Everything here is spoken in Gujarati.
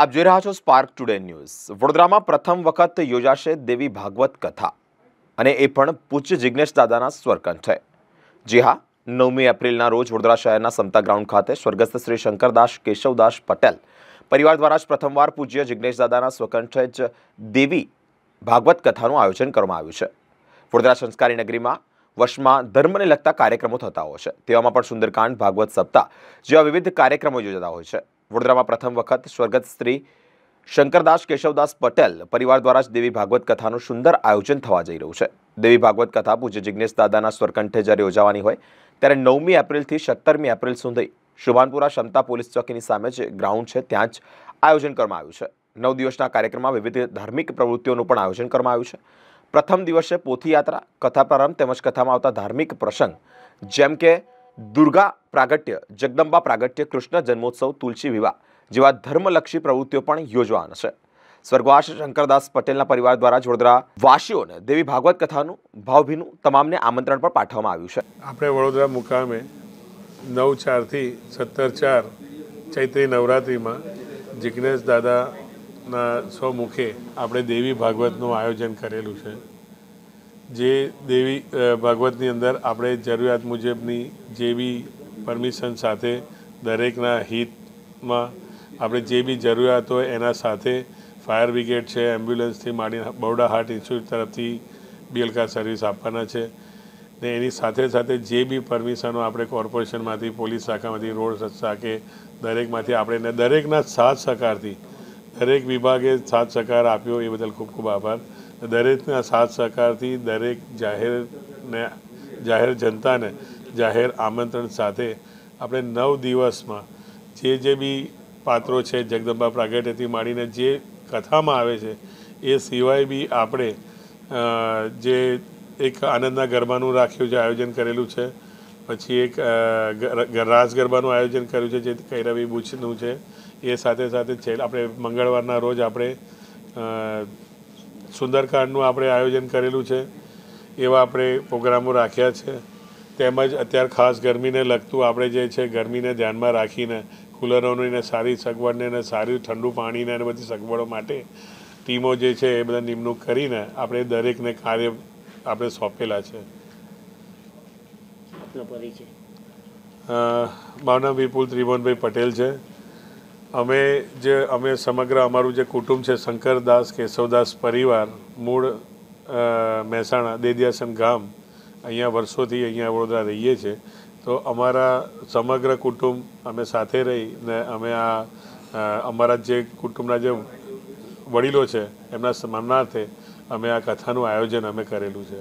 આપ જોઈ રહ્યા છો સ્પાર્ક ટુડે ન્યૂઝ વડોદરામાં પ્રથમ વખત યોજાશે દેવી ભાગવત કથા અને એ પણ પૂજ્ય જિજ્ઞેશ દાદાના સ્વરકંઠે જી હા નવમી એપ્રિલના રોજ વડોદરા શહેરના સમતા ગ્રાઉન્ડ ખાતે સ્વર્ગસ્થ શ્રી શંકરદાસ કેશવદાસ પટેલ પરિવાર દ્વારા જ પ્રથમવાર પૂજ્ય જિજ્ઞેશ દાદાના સ્વકંઠે જ દેવી ભાગવત કથાનું આયોજન કરવામાં આવ્યું છે વડોદરા સંસ્કારી નગરીમાં વર્ષમાં ધર્મને લગતા કાર્યક્રમો થતા હોય છે તેવામાં પણ સુંદરકાંડ ભાગવત સપ્તાહ જેવા વિવિધ કાર્યક્રમો યોજાતા હોય છે વડોદરામાં પ્રથમ વખત સ્વર્ગત શ્રી શંકરદાસ કેશવદાસ પટેલ પરિવાર દ્વારા જ દેવી ભાગવત કથાનું સુંદર આયોજન થવા જઈ રહ્યું છે દેવી ભાગવત કથા પૂજ્ય જિજ્ઞેશ દાદાના સ્વરકંઠે જ્યારે યોજાવાની હોય ત્યારે નવમી એપ્રિલથી સત્તરમી એપ્રિલ સુધી શુભાનપુરા ક્ષમતા પોલીસ ચોકીની સામે જે ગ્રાઉન્ડ છે ત્યાં જ આયોજન કરવામાં આવ્યું છે નવ દિવસના કાર્યક્રમમાં વિવિધ ધાર્મિક પ્રવૃત્તિઓનું પણ આયોજન કરવામાં આવ્યું છે પ્રથમ દિવસે પોથીયાત્રા કથા પ્રારંભ તેમજ કથામાં આવતા ધાર્મિક પ્રસંગ જેમ કે દુર્ગા પ્રાગટ્ય જગદંબા પ્રાગટ્ય કૃષ્ણ જન્મોત્સવ તુલસી વિવાહ જેવા ધર્મલક્ષી પ્રવૃત્તિઓ પણ યોજવાના છે સ્વર્ગવાસ શંકરદાસ પટેલના પરિવાર દ્વારા વડોદરા વાસીઓને દેવી ભાગવત કથાનું ભાવભીનું તમામને આમંત્રણ પણ પાઠવવામાં આવ્યું છે આપણે વડોદરા મુકામે નવ ચારથી સત્તર ચાર ચૈત્રી નવરાત્રિમાં જિજ્ઞેશ દાદાના સ્વમુખે આપણે દેવી ભાગવતનું આયોજન કરેલું છે જે દેવી ભગવતની અંદર આપણે જરૂરિયાત મુજબની જે બી પરમિશન સાથે દરેકના હિતમાં આપણે જે બી જરૂરિયાત હોય એના સાથે ફાયર બ્રિગેડ છે એમ્બ્યુલન્સથી માંડી બરોડા હાર્ટ ઇન્સ્ટિટ્યૂટ તરફથી બીએલકા સર્વિસ આપવાના છે ને એની સાથે સાથે જે બી પરમિશનો આપણે કોર્પોરેશનમાંથી પોલીસ શાખામાંથી રોડ શાખે દરેકમાંથી આપણે દરેકના સાથ સહકારથી દરેક વિભાગે સાથ સહકાર આપ્યો એ બદલ ખૂબ ખૂબ આભાર દરેકના સાથ સહકારથી દરેક જાહેરને જાહેર જનતાને જાહેર આમંત્રણ સાથે આપણે નવ દિવસમાં જે જે બી પાત્રો છે જગદંબા પ્રાગટ્યથી માંડીને જે કથામાં આવે છે એ સિવાય બી આપણે જે એક આનંદના ગરબાનું રાખ્યું જે આયોજન કરેલું છે પછી એક રાસ ગરબાનું આયોજન કર્યું છે જે કૈરવી બુચનું છે એ સાથે સાથે છે આપણે મંગળવારના રોજ આપણે સુંદરકાંડનું આપણે આયોજન કરેલું છે એવા આપણે પ્રોગ્રામો રાખ્યા છે તેમજ અત્યારે ખાસ ગરમીને લગતું આપણે જે છે ગરમીને ધ્યાનમાં રાખીને કુલરોની ને સારી સગવડને ને સારી ઠંડુ પાણીને અને બધી સગવડો માટે ટીમો જે છે એ બધા નિમણૂક કરીને આપણે દરેકને કાર્ય આપણે સોંપેલા છે આપનો પરિચય મારું નામ વિપુલ ત્રિભુવનભાઈ પટેલ છે અમે જે અમે સમગ્ર અમારું જે કુટુંબ છે શંકરદાસ કેશવદાસ પરિવાર મૂળ મહેસાણા દેદિયાસન ગામ અહીંયા વર્ષોથી અહીંયા વડોદરા રહીએ છીએ તો અમારા સમગ્ર કુટુંબ અમે સાથે રહી ને અમે આ અમારા જે કુટુંબના જે વડીલો છે એમના સન્માનાર્થે અમે આ કથાનું આયોજન અમે કરેલું છે